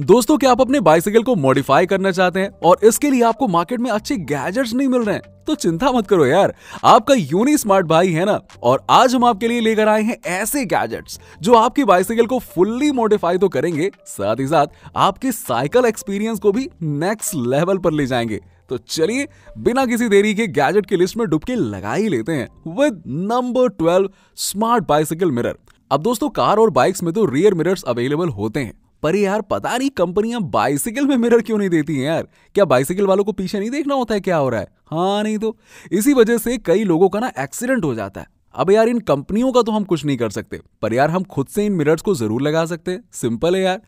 दोस्तों क्या आप अपने बाइसाइकिल को मॉडिफाई करना चाहते हैं और इसके लिए आपको मार्केट में अच्छे गैजेट्स नहीं मिल रहे हैं तो चिंता मत करो यार आपका यूनी स्मार्ट भाई है ना और आज हम आपके लिए लेकर आए हैं ऐसे गैजेट्स जो आपकी बाइसाइकिल को फुल्ली मॉडिफाई तो करेंगे साथ ही साथ आपके साइकिल एक्सपीरियंस को भी नेक्स्ट लेवल पर ले जाएंगे तो चलिए बिना किसी देरी के गैजेट की लिस्ट में डुबके लगा ही लेते हैं with number twelve smart bicycle mirror अब दोस्तों कार और बाइक्स में तो रियर मिरर्स अवेलेबल होते हैं पर यार पता नहीं कंपनियां बाइसिकल में मिरर क्यों नहीं देती हैं यार क्या बाइसिकल वालों को पीछे नहीं देखना होता है क्या हो रहा है हाँ नहीं तो इसी वजह से कई लोगों का ना एक्सीडेंट हो जाता है अब यार इन कंपनियों का तो हम कुछ नहीं कर सकते पर यार हम खुद से इन मिरर्स को जरूर लगा सकते हैं सिंपल है यार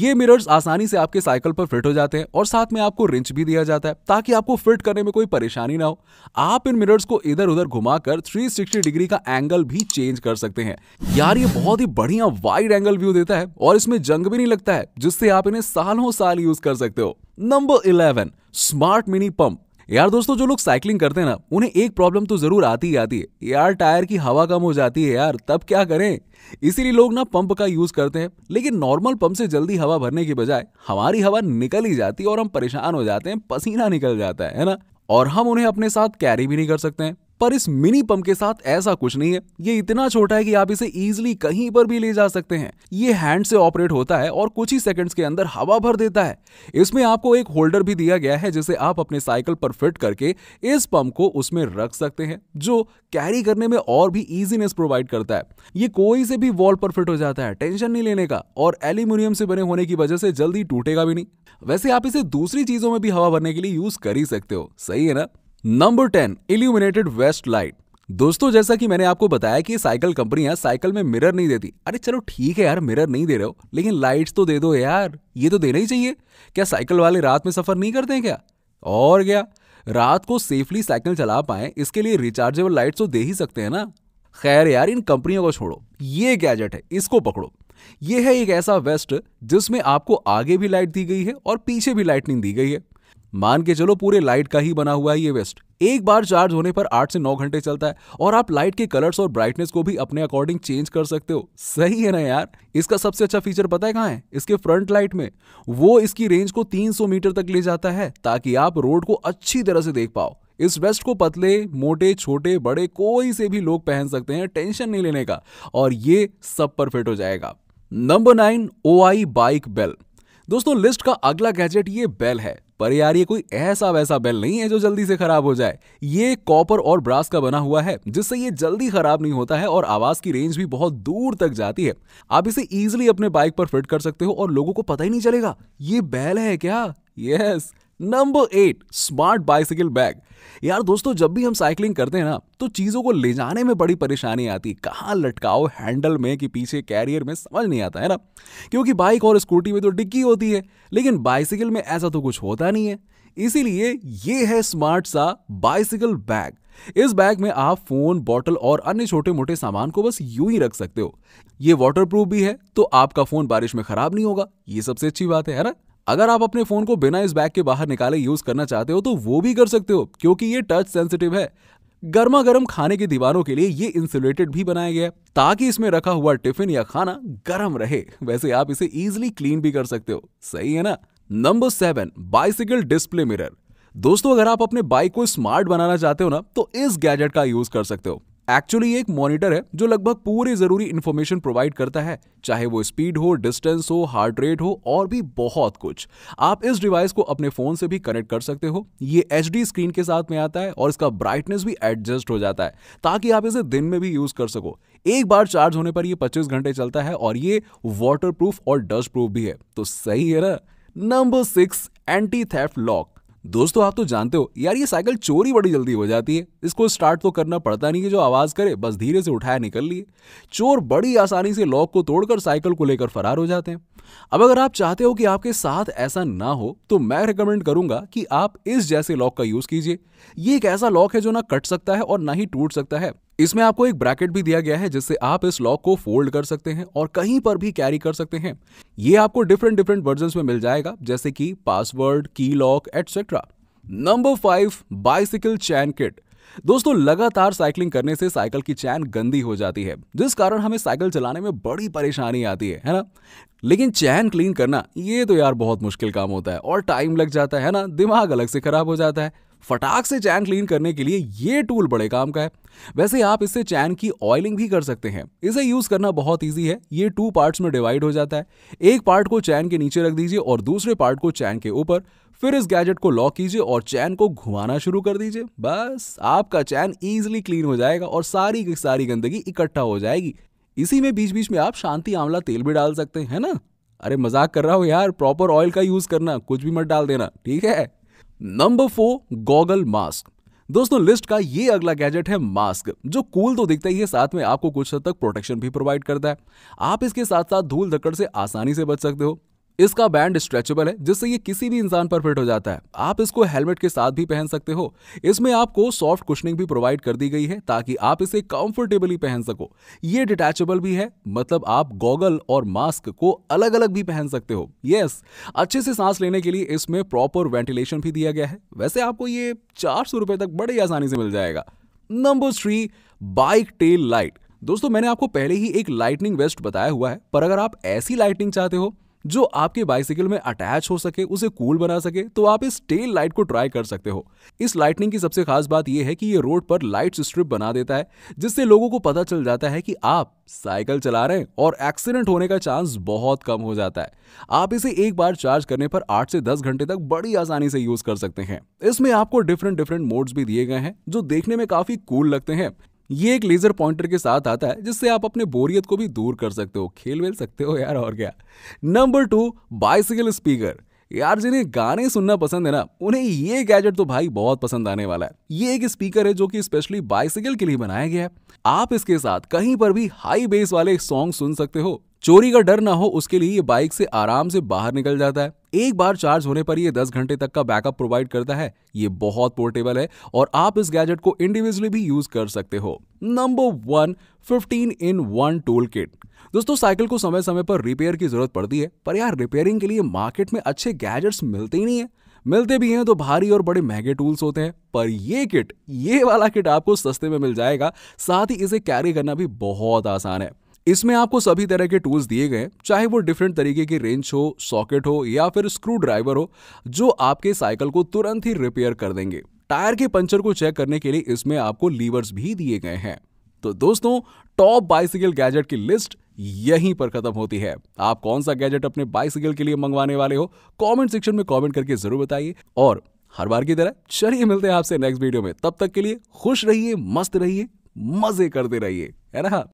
ये मिरर्स आसानी से आपके साइकिल पर फिट हो जाते हैं और साथ में आपको रिंच भी दिया जाता है ताकि आपको फिट करने में कोई परेशानी ना हो आप इन मिरर्स को इधर उधर घुमाकर 360 डिग्री का एंगल भी चेंज कर सकते हैं यार ये बहुत ही बढ़िया वाइड एंगल व्यू देता है और इसमें जंग भी नहीं लगता है जिससे आप इन्हें सालों साल यूज कर सकते हो number eleven smart mini pump यार दोस्तों जो लोग साइकिलिंग करते हैं ना उन्हें एक प्रॉब्लम तो जरूर आती ही आती है यार टायर की हवा कम हो जाती है यार तब क्या करें इसीलिए लोग ना पंप का यूज करते हैं लेकिन नॉर्मल पंप से जल्दी हवा भरने की बजाय हमारी हवा निकल ही जाती है और हम परेशान हो जाते हैं पसीना निकल जाता है, है ना और हम उन्हें अपने साथ कैरी भी नहीं कर सकते हैं पर इस मिनी पंप के साथ ऐसा कुछ नहीं है ये इतना छोटा है कि आप इसे इजिली कहीं पर भी ले जा सकते हैं ये हैंड से ऑपरेट होता है और कुछ ही सेकंड्स के अंदर हवा भर देता है इसमें आपको एक होल्डर भी दिया गया है जिसे आप अपने साइकिल पर फिट करके इस पंप को उसमें रख सकते हैं जो कैरी करने में और भी ईजीनेस प्रोवाइड करता है ये कोई से भी वॉल पर फिट हो जाता है टेंशन नहीं लेने का और एल्यूमिनियम से बने होने की वजह से जल्दी टूटेगा भी नहीं वैसे आप इसे दूसरी चीजों में भी हवा भरने के लिए यूज कर ही सकते हो सही है ना number ten illuminated waist light दोस्तों जैसा कि मैंने आपको बताया कि साइकिल कंपनियां साइकिल में मिरर नहीं देती अरे चलो ठीक है यार मिरर नहीं दे रहे हो लेकिन लाइट्स तो दे दो यार ये तो देना ही चाहिए क्या साइकिल वाले रात में सफर नहीं करते हैं क्या और क्या रात को सेफली साइकिल चला पाए इसके लिए रिचार्जेबल लाइट्स तो दे ही सकते हैं ना खैर यार इन कंपनियों को छोड़ो ये गैजेट है इसको पकड़ो ये है एक ऐसा वेस्ट जिसमें आपको आगे भी लाइट दी गई है और पीछे भी लाइटनिंग दी गई है मान के चलो पूरे लाइट का ही बना हुआ है ये वेस्ट एक बार चार्ज होने पर आठ से नौ घंटे चलता है और आप लाइट के कलर्स और ब्राइटनेस को भी अपने अकॉर्डिंग चेंज कर सकते हो सही है ना यार इसका सबसे अच्छा फीचर पता है कहाँ है इसके फ्रंट लाइट में वो इसकी रेंज को 300 मीटर तक ले जाता है ताकि आप रोड को अच्छी तरह से देख पाओ इस वेस्ट को पतले मोटे छोटे बड़े कोई से भी लोग पहन सकते हैं टेंशन नहीं लेने का और ये सब पर फिट हो जाएगा number nine oi bike bell दोस्तों लिस्ट का अगला गैजेट ये बेल है पर यार ये कोई ऐसा वैसा बेल नहीं है जो जल्दी से खराब हो जाए ये कॉपर और ब्रास का बना हुआ है जिससे ये जल्दी खराब नहीं होता है और आवाज की रेंज भी बहुत दूर तक जाती है आप इसे इजिली अपने बाइक पर फिट कर सकते हो और लोगों को पता ही नहीं चलेगा ये बैल है क्या yes yes, number eight smart bicycle bag यार दोस्तों जब भी हम साइकिलिंग करते हैं ना तो चीज़ों को ले जाने में बड़ी परेशानी आती है कहाँ लटकाओ हैंडल में कि पीछे कैरियर में समझ नहीं आता है ना क्योंकि बाइक और स्कूटी में तो डिक्की होती है लेकिन बाइसिकल में ऐसा तो कुछ होता नहीं है इसीलिए ये है स्मार्ट सा बाइसिकल बैग इस बैग में आप फोन बॉटल और अन्य छोटे मोटे सामान को बस यूं ही रख सकते हो ये वाटरप्रूफ भी है तो आपका फोन बारिश में खराब नहीं होगा ये सबसे अच्छी बात है, है ना अगर आप अपने फोन को बिना इस बैग के बाहर निकाले यूज करना चाहते हो तो वो भी कर सकते हो क्योंकि ये टच सेंसिटिव है गर्मा गर्म खाने की दीवारों के लिए ये इंसुलेटेड भी बनाया गया है ताकि इसमें रखा हुआ टिफिन या खाना गर्म रहे वैसे आप इसे इजिली क्लीन भी कर सकते हो सही है ना number seven bicycle display mirror दोस्तों अगर आप अपने बाइक को स्मार्ट बनाना चाहते हो ना तो इस गैजेट का यूज कर सकते हो एक्चुअली एक मॉनिटर है जो लगभग पूरी जरूरी इन्फॉर्मेशन प्रोवाइड करता है चाहे वो स्पीड हो डिस्टेंस हो हार्ट रेट हो और भी बहुत कुछ आप इस डिवाइस को अपने फोन से भी कनेक्ट कर सकते हो ये एच स्क्रीन के साथ में आता है और इसका ब्राइटनेस भी एडजस्ट हो जाता है ताकि आप इसे दिन में भी यूज कर सको एक बार चार्ज होने पर यह पच्चीस घंटे चलता है और ये वाटर प्रूफ और डस्ट प्रूफ भी है तो सही है ना number six anti theft lock दोस्तों आप तो जानते हो यार ये साइकिल चोरी बड़ी जल्दी हो जाती है इसको स्टार्ट तो करना पड़ता नहीं है जो आवाज करे बस धीरे से उठाया निकल लिए चोर बड़ी आसानी से लॉक को तोड़कर साइकिल को लेकर फरार हो जाते हैं अब अगर आप चाहते हो कि आपके साथ ऐसा ना हो तो मैं रिकमेंड करूंगा कि आप इस जैसे लॉक का यूज कीजिए ये एक ऐसा लॉक है जो ना कट सकता है और ना ही टूट सकता है इसमें आपको एक ब्रैकेट भी दिया गया है जिससे आप इस लॉक को फोल्ड कर सकते हैं और कहीं पर भी कैरी कर सकते हैं ये आपको डिफरेंट डिफरेंट वर्जन में मिल जाएगा जैसे कि पासवर्ड की lock etcetera number five bicycle chain kit दोस्तों लगातार साइकिलिंग करने से साइकिल की चैन गंदी हो जाती है जिस कारण हमें साइकिल चलाने में बड़ी परेशानी आती है है ना लेकिन चैन क्लीन करना ये तो यार बहुत मुश्किल काम होता है और टाइम लग जाता है ना दिमाग अलग से खराब हो जाता है फटाक से चैन क्लीन करने के लिए ये टूल बड़े काम का है वैसे आप इससे चैन की ऑयलिंग भी कर सकते हैं इसे यूज करना बहुत ईजी है ये टू पार्ट्स में डिवाइड हो जाता है एक पार्ट को चैन के नीचे रख दीजिए और दूसरे पार्ट को चैन के ऊपर फिर इस गैजेट को लॉक कीजिए और चैन को घुमाना शुरू कर दीजिए बस आपका चैन ईजिली क्लीन हो जाएगा और सारी की सारी गंदगी इकट्ठा हो जाएगी इसी में बीच बीच में आप शांति आंवला तेल भी डाल सकते हैं ना अरे मजाक कर रहा हूँ यार प्रॉपर ऑयल का यूज करना कुछ भी मत डाल देना ठीक है नंबर फोर गॉगल मास्क दोस्तों लिस्ट का ये अगला गैजेट है मास्क जो कूल तो दिखता ही है साथ में आपको कुछ हद तक प्रोटेक्शन भी प्रोवाइड करता है आप इसके साथ साथ धूल धक्कड़ से आसानी से बच सकते हो इसका बैंड स्ट्रेचेबल है जिससे ये किसी भी इंसान पर फिट हो जाता है आप इसको हेलमेट के साथ भी पहन सकते हो इसमें आपको सॉफ्ट कुशनिंग भी प्रोवाइड कर दी गई है ताकि आप इसे कंफर्टेबली पहन सको ये डिटैचेबल भी है मतलब आप गॉगल और मास्क को अलग अलग भी पहन सकते हो यस अच्छे से सांस लेने के लिए इसमें प्रॉपर वेंटिलेशन भी दिया गया है वैसे आपको ये चार सौ रुपए तक बड़ी आसानी से मिल जाएगा number three bike tail light दोस्तों मैंने आपको पहले ही एक लाइटनिंग वेस्ट बताया हुआ है पर अगर आप ऐसी लाइटनिंग चाहते हो जो आपके बाइसिकल में अटैच हो सके उसे कूल बना सके तो आप इस टेल लाइट को ट्राई कर सकते हो इस लाइटनिंग की सबसे खास बात यह है कि ये रोड पर लाइट स्ट्रिप बना देता है जिससे लोगों को पता चल जाता है कि आप साइकिल चला रहे हैं और एक्सीडेंट होने का चांस बहुत कम हो जाता है आप इसे एक बार चार्ज करने पर आठ से दस घंटे तक बड़ी आसानी से यूज कर सकते हैं इसमें आपको डिफरेंट डिफरेंट मोड्स भी दिए गए हैं जो देखने में काफी कूल लगते हैं ये एक लेजर पॉइंटर के साथ आता है जिससे आप अपने बोरियत को भी दूर कर सकते हो खेल वेल सकते हो यार और क्या नंबर टू बाइसिकल स्पीकर यार जिन्हें गाने सुनना पसंद है ना उन्हें ये गैजेट तो भाई बहुत पसंद आने वाला है ये एक स्पीकर है जो कि स्पेशली बाइसिकल के लिए बनाया गया है आप इसके साथ कहीं पर भी हाई बेस वाले सॉन्ग सुन सकते हो चोरी का डर ना हो उसके लिए ये बाइक से आराम से बाहर निकल जाता है एक बार चार्ज होने पर यह दस घंटे तक का बैकअप प्रोवाइड करता है ये बहुत पोर्टेबल है और आप इस गैजेट को इंडिविजुअली भी यूज कर सकते हो number one fifteen in one tool kit दोस्तों साइकिल को समय समय पर रिपेयर की जरूरत पड़ती है पर यार रिपेयरिंग के लिए मार्केट में अच्छे गैजेट्स मिलते ही नहीं है मिलते भी हैं तो भारी और बड़े महंगे टूल्स होते हैं पर ये किट ये वाला किट आपको सस्ते में मिल जाएगा साथ ही इसे कैरी करना भी बहुत आसान है इसमें आपको सभी तरह के टूल्स दिए गए चाहे वो डिफरेंट तरीके की रेंज हो सॉकेट हो या फिर स्क्रू ड्राइवर हो जो आपके साइकिल को तुरंत ही रिपेयर कर देंगे टायर के पंचर को चेक करने के लिए इसमें आपको लीवर्स भी दिए गए हैं तो दोस्तों टॉप बाइसिकल गैजेट की लिस्ट यहीं पर खत्म होती है आप कौन सा गैजेट अपने बाइसिकल के लिए मंगवाने वाले हो कमेंट सेक्शन में कमेंट करके जरूर बताइए और हर बार की तरह चलिए मिलते हैं आपसे नेक्स्ट वीडियो में तब तक के लिए खुश रहिए मस्त रहिए मजे करते रहिए है ना